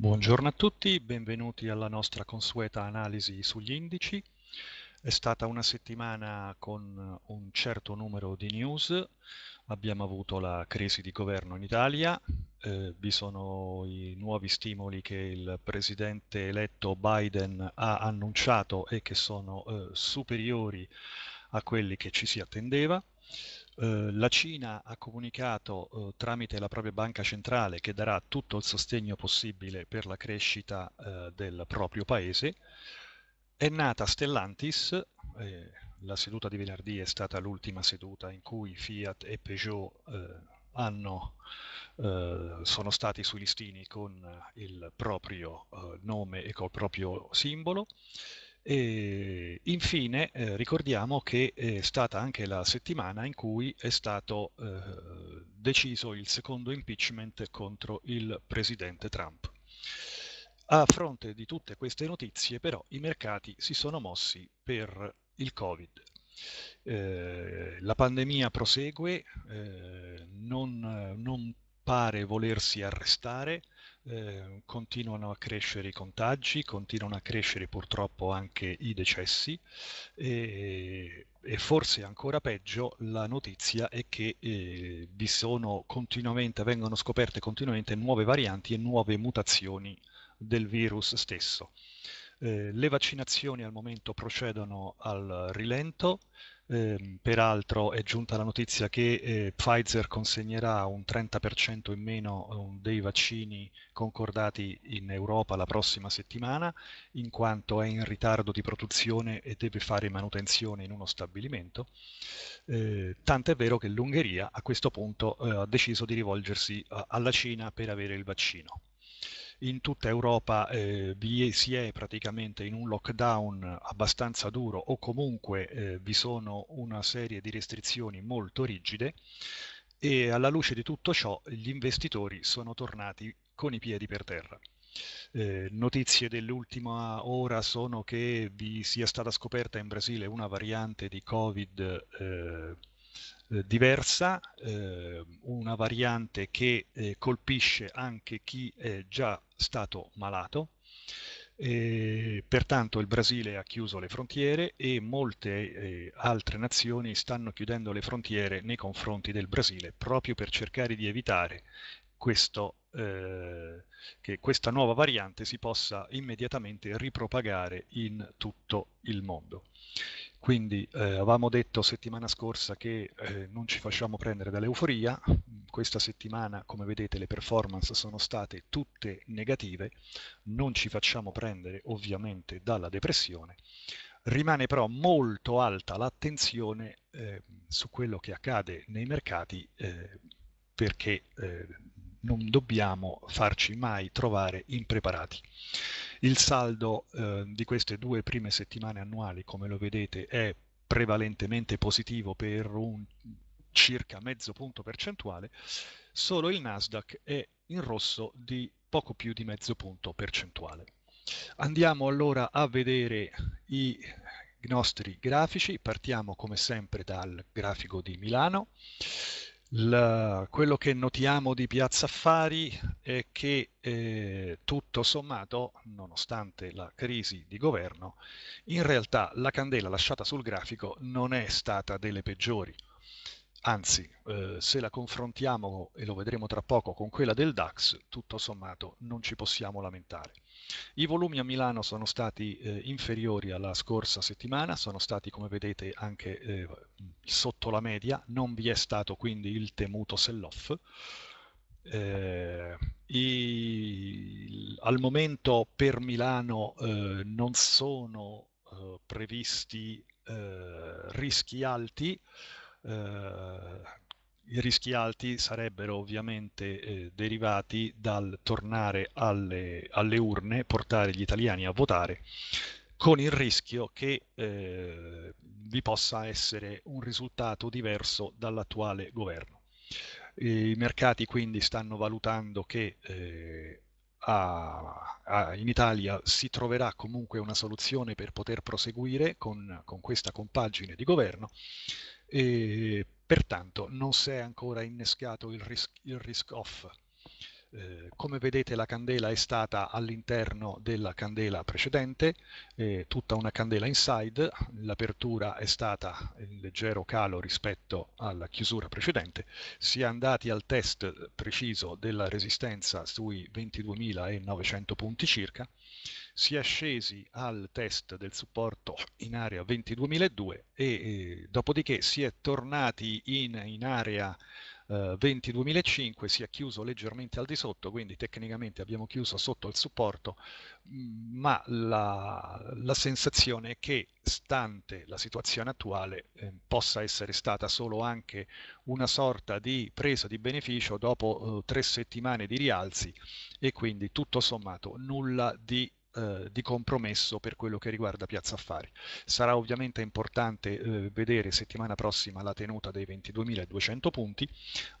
Buongiorno a tutti, benvenuti alla nostra consueta analisi sugli indici. È stata una settimana con un certo numero di news, abbiamo avuto la crisi di governo in Italia, eh, vi sono i nuovi stimoli che il presidente eletto Biden ha annunciato e che sono eh, superiori a quelli che ci si attendeva. Eh, la Cina ha comunicato eh, tramite la propria banca centrale che darà tutto il sostegno possibile per la crescita eh, del proprio paese. È nata Stellantis, eh, la seduta di venerdì è stata l'ultima seduta in cui Fiat e Peugeot eh, hanno, sono stati sui listini con il proprio nome e col proprio simbolo. E infine eh, ricordiamo che eh, è stata anche la settimana in cui è stato eh, deciso il secondo impeachment contro il presidente Trump. A fronte di tutte queste notizie però i mercati si sono mossi per il Covid. Eh, la pandemia prosegue, eh, non, non, pare volersi arrestare, Ehm, continuano a crescere i contagi, continuano a crescere purtroppo anche i decessi e, e forse ancora peggio la notizia è che eh, vi sono continuamente, vengono scoperte continuamente nuove varianti e nuove mutazioni del virus stesso. Eh, le vaccinazioni al momento procedono al rilento, Ehm, peraltro è giunta la notizia che eh, Pfizer consegnerà un 30% in meno eh, dei vaccini concordati in Europa la prossima settimana, in quanto è in ritardo di produzione e deve fare manutenzione in uno stabilimento. Eh, tant'è vero che l'Ungheria a questo punto eh, ha deciso di rivolgersi eh, alla Cina per avere il vaccino in tutta Europa eh, vi è, si è praticamente in un lockdown abbastanza duro o comunque eh, vi sono una serie di restrizioni molto rigide e alla luce di tutto ciò gli investitori sono tornati con i piedi per terra. Eh, notizie dell'ultima ora sono che vi sia stata scoperta in Brasile una variante di Covid eh, eh, diversa, eh, una variante che eh, colpisce anche chi è già stato malato. E pertanto il Brasile ha chiuso le frontiere e molte eh, altre nazioni stanno chiudendo le frontiere nei confronti del Brasile proprio per cercare di evitare questo, eh, che questa nuova variante si possa immediatamente ripropagare in tutto il mondo. Quindi eh, avevamo detto settimana scorsa che eh, non ci facciamo prendere dall'euforia, questa settimana come vedete le performance sono state tutte negative, non ci facciamo prendere ovviamente dalla depressione, rimane però molto alta l'attenzione eh, su quello che accade nei mercati eh, perché eh, non dobbiamo farci mai trovare impreparati. Il saldo eh, di queste due prime settimane annuali, come lo vedete, è prevalentemente positivo per un circa mezzo punto percentuale, solo il Nasdaq è in rosso di poco più di mezzo punto percentuale. Andiamo allora a vedere i nostri grafici, partiamo come sempre dal grafico di Milano. La, quello che notiamo di Piazza Affari è che eh, tutto sommato, nonostante la crisi di governo, in realtà la candela lasciata sul grafico non è stata delle peggiori anzi eh, se la confrontiamo e lo vedremo tra poco con quella del DAX tutto sommato non ci possiamo lamentare i volumi a Milano sono stati eh, inferiori alla scorsa settimana sono stati come vedete anche eh, sotto la media non vi è stato quindi il temuto sell off eh, i, al momento per Milano eh, non sono eh, previsti rischi alti eh, i rischi alti sarebbero ovviamente eh, derivati dal tornare alle, alle, urne, portare gli italiani a votare, con il rischio che eh, vi possa essere un risultato diverso dall'attuale governo. I mercati quindi stanno valutando che eh, a, a, in Italia si troverà comunque una soluzione per poter proseguire con, con questa compagine di governo e pertanto non si è ancora innescato il risk, il risk off eh, come vedete la candela è stata all'interno della candela precedente, eh, tutta una candela inside, l'apertura è stata in leggero calo rispetto alla chiusura precedente, si è andati al test preciso della resistenza sui 22.900 punti circa, si è scesi al test del supporto in area 22.002 e eh, dopodiché si è tornati in, in area eh, 20-2005 si è chiuso leggermente al di sotto, quindi tecnicamente abbiamo chiuso sotto il supporto, mm, ma la, la sensazione è che, stante la situazione attuale, eh, possa essere stata solo anche una sorta di presa di beneficio dopo eh, tre settimane di rialzi e quindi tutto sommato nulla di eh, di compromesso per quello che riguarda Piazza Affari. Sarà ovviamente importante eh, vedere settimana prossima la tenuta dei 22.200 punti,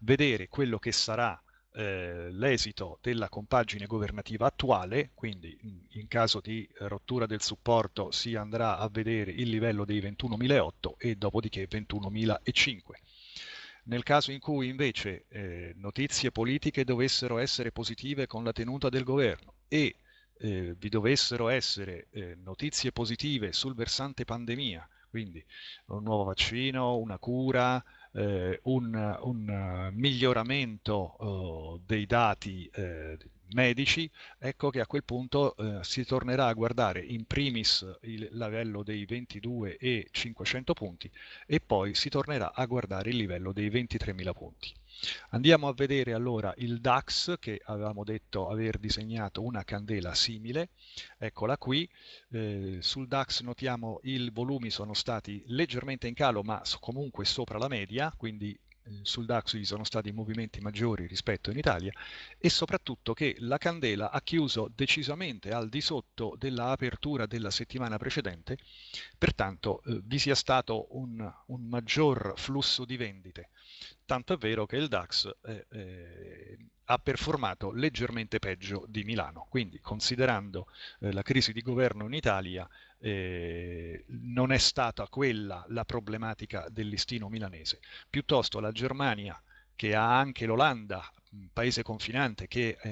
vedere quello che sarà eh, l'esito della compagine governativa attuale, quindi in caso di rottura del supporto si andrà a vedere il livello dei 21.008 e dopodiché 21.005. Nel caso in cui invece eh, notizie politiche dovessero essere positive con la tenuta del governo e eh, vi dovessero essere eh, notizie positive sul versante pandemia, quindi un nuovo vaccino, una cura, eh, un, un, eh, miglioramento oh, dei dati eh, medici, ecco che a quel punto eh, si tornerà a guardare in primis il livello dei 22 e 500 punti e poi si tornerà a guardare il livello dei 23.000 punti. Andiamo a vedere allora il DAX che avevamo detto aver disegnato una candela simile, eccola qui, eh, sul DAX notiamo i volumi sono stati leggermente in calo ma comunque sopra la media, quindi eh, sul DAX ci sono stati movimenti maggiori rispetto in Italia e soprattutto che la candela ha chiuso decisamente al di sotto dell'apertura della settimana precedente, pertanto eh, vi sia stato un, un, maggior flusso di vendite, tanto è vero che il DAX eh, eh, ha performato leggermente peggio di Milano, quindi considerando eh, la crisi di governo in Italia eh, non è stata quella la problematica del listino milanese, piuttosto la Germania che ha anche l'Olanda, paese confinante che eh,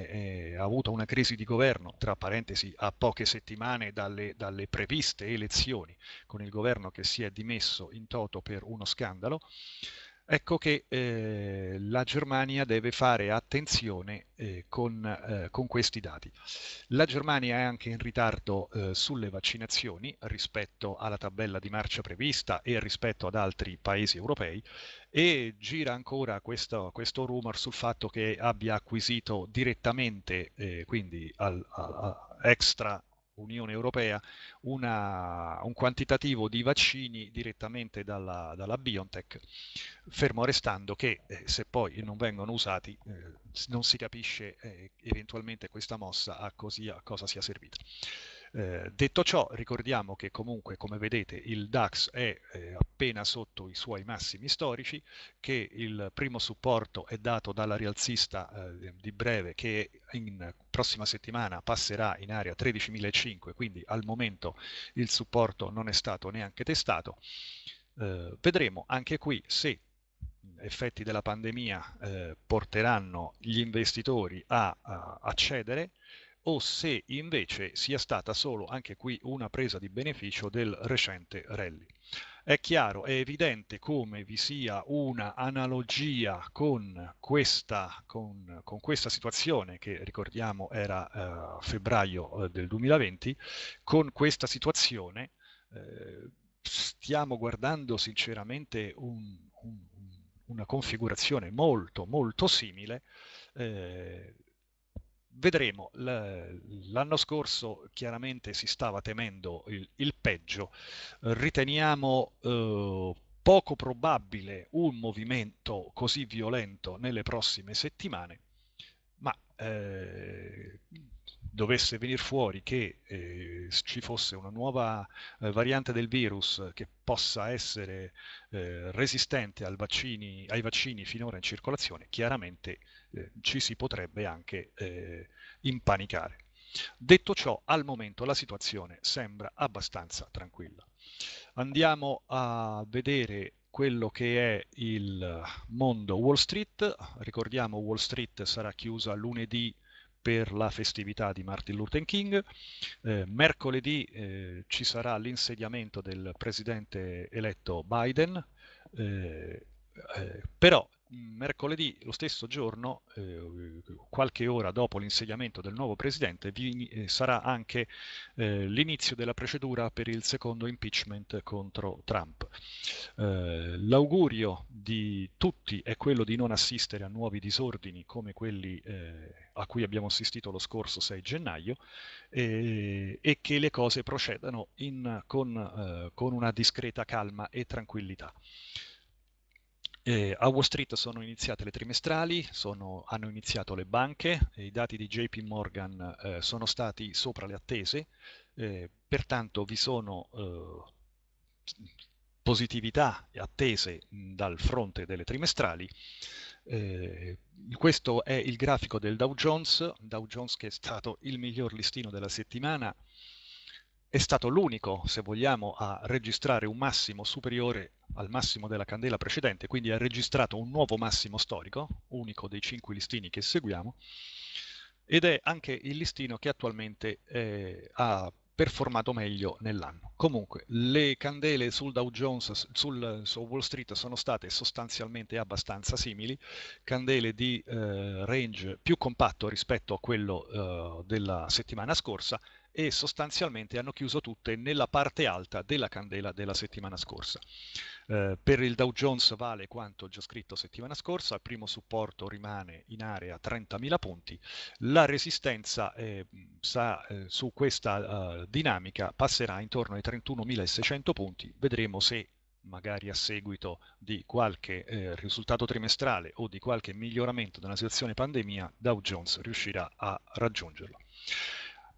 eh, ha avuto una crisi di governo, tra parentesi, a poche settimane dalle, dalle, previste elezioni, con il governo che si è dimesso in toto per uno scandalo, Ecco che eh, la Germania deve fare attenzione eh, con, eh, con, questi dati. La Germania è anche in ritardo eh, sulle vaccinazioni rispetto alla tabella di marcia prevista e rispetto ad altri paesi europei e gira ancora questo, questo rumor sul fatto che abbia acquisito direttamente, eh, quindi al, a, a extra Unione Europea una, un quantitativo di vaccini direttamente dalla, dalla BioNTech, fermo restando che eh, se poi non vengono usati eh, non si capisce eh, eventualmente questa mossa a, così, a cosa sia servita. Eh, detto ciò, ricordiamo che comunque, come vedete, il DAX è eh, appena sotto i suoi massimi storici, che il primo supporto è dato dalla rialzista eh, di breve che in prossima settimana passerà in area 13.500, quindi al momento il supporto non è stato neanche testato. Eh, vedremo anche qui se effetti della pandemia eh, porteranno gli investitori a, a, a o se invece sia stata solo anche qui una presa di beneficio del recente rally. È chiaro, è evidente come vi sia una analogia con questa, con, con questa situazione che ricordiamo era eh, febbraio eh, del 2020, con questa situazione eh, stiamo guardando sinceramente un, un, una configurazione molto molto simile eh, vedremo. L'anno scorso chiaramente si stava temendo il, il peggio. Riteniamo eh, poco probabile un movimento così violento nelle prossime settimane, ma eh, dovesse venire fuori che eh, ci fosse una nuova eh, variante del virus che possa essere eh, resistente vaccini, ai vaccini finora in circolazione, chiaramente eh, ci si potrebbe anche eh, impanicare. Detto ciò, al momento la situazione sembra abbastanza tranquilla. Andiamo a vedere quello che è il mondo Wall Street. Ricordiamo Wall Street sarà chiusa lunedì per la festività di Martin Luther King. Eh, mercoledì eh, ci sarà l'insediamento del presidente eletto Biden, eh, eh però mercoledì, lo stesso giorno, eh, qualche ora dopo l'insediamento del nuovo presidente, vi, eh, sarà anche eh, l'inizio della procedura per il secondo impeachment contro Trump. Eh, l'augurio di tutti è quello di non assistere a nuovi disordini come quelli eh, a cui abbiamo assistito lo scorso 6 gennaio eh, e che le cose procedano in, con, con una discreta calma e tranquillità. Eh, a Wall Street sono iniziate le trimestrali, sono, hanno iniziato le banche, e i dati di JP Morgan eh, sono stati sopra le attese, eh, pertanto vi sono eh, positività e attese dal fronte delle trimestrali. Eh, questo è il grafico del Dow Jones, Dow Jones che è stato il miglior listino della settimana, è stato l'unico, se vogliamo, a registrare un massimo superiore al massimo della candela precedente, quindi ha registrato un nuovo massimo storico, unico dei cinque listini che seguiamo, ed è anche il listino che attualmente eh, ha performato meglio nell'anno. Comunque, le candele sul Dow Jones, sul, su Wall Street sono state sostanzialmente abbastanza simili, candele di eh, range più compatto rispetto a quello eh, della settimana scorsa e sostanzialmente hanno chiuso tutte nella parte alta della candela della settimana scorsa. Eh, per il Dow Jones vale quanto già scritto settimana scorsa, il primo supporto rimane in area 30.000 punti, la resistenza eh, sa, eh, su questa eh, dinamica passerà intorno ai 31.600 punti, vedremo se magari a seguito di qualche eh, risultato trimestrale o di qualche miglioramento della situazione pandemia, Dow Jones riuscirà a raggiungerlo.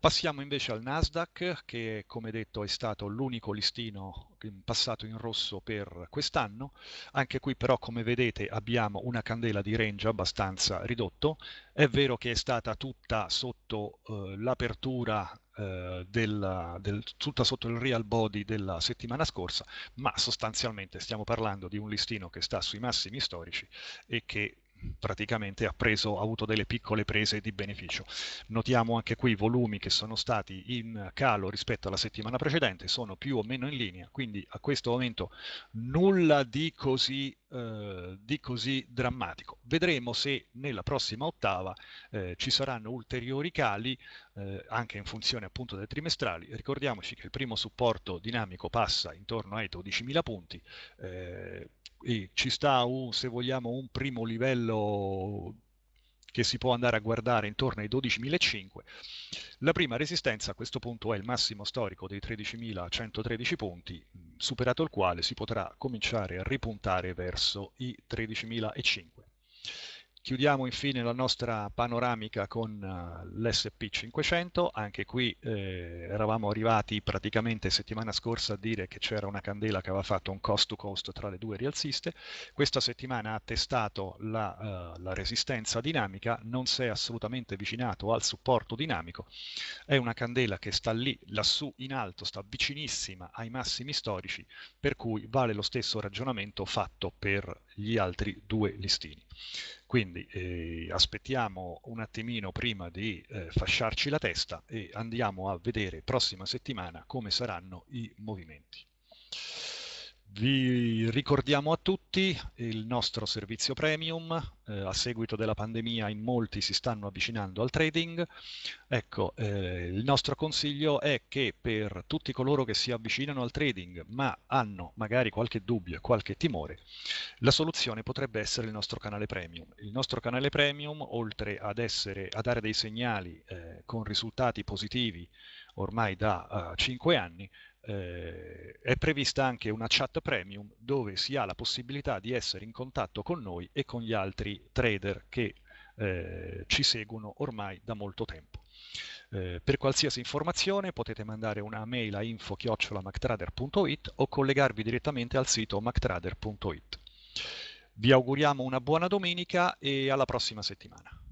Passiamo invece al Nasdaq che come detto è stato l'unico listino passato in rosso per quest'anno, anche qui però come vedete abbiamo una candela di range abbastanza ridotto, è vero che è stata tutta sotto eh, l'apertura eh, del, tutta sotto il real body della settimana scorsa, ma sostanzialmente stiamo parlando di un listino che sta sui massimi storici e che praticamente ha, preso, ha avuto delle piccole prese di beneficio. Notiamo anche qui i volumi che sono stati in calo rispetto alla settimana precedente, sono più o meno in linea, quindi a questo momento nulla di così, eh, di così drammatico. Vedremo se nella prossima ottava eh, ci saranno ulteriori cali, eh, anche in funzione appunto dei trimestrali. Ricordiamoci che il primo supporto dinamico passa intorno ai 12.000 punti eh, e ci sta un, se vogliamo, un primo livello che si può andare a guardare intorno ai 12.005. La prima resistenza a questo punto è il massimo storico dei 13.113 punti, superato il quale si potrà cominciare a ripuntare verso i 13.005. Chiudiamo infine la nostra panoramica con uh, eh, l'SP500, anche qui eh, eravamo arrivati praticamente settimana scorsa a dire che c'era una candela che aveva fatto un cost to cost tra le due rialziste, questa settimana ha testato la, uh, la resistenza dinamica, non si è assolutamente avvicinato al supporto dinamico, è una candela che sta lì, lassù in alto, sta vicinissima ai massimi storici, per cui vale lo stesso ragionamento fatto per gli altri due listini. Quindi eh, aspettiamo un attimino prima di eh, fasciarci la testa e andiamo a vedere prossima settimana come saranno i movimenti. Vi ricordiamo a tutti il nostro servizio premium, eh, a seguito della pandemia in molti si stanno avvicinando al trading, ecco eh, il nostro consiglio è che per tutti coloro che si avvicinano al trading ma hanno magari qualche dubbio e qualche timore, la soluzione potrebbe essere il nostro canale premium. Il nostro canale premium oltre ad essere, a dare dei segnali eh, con risultati positivi ormai da 5 eh, anni, eh, è prevista anche una chat premium dove si ha la possibilità di essere in contatto con noi e con gli altri trader che eh, ci seguono ormai da molto tempo. Eh, per qualsiasi informazione potete mandare una mail a info-mactrader.it o collegarvi direttamente al sito mactrader.it. Vi auguriamo una buona domenica e alla prossima settimana.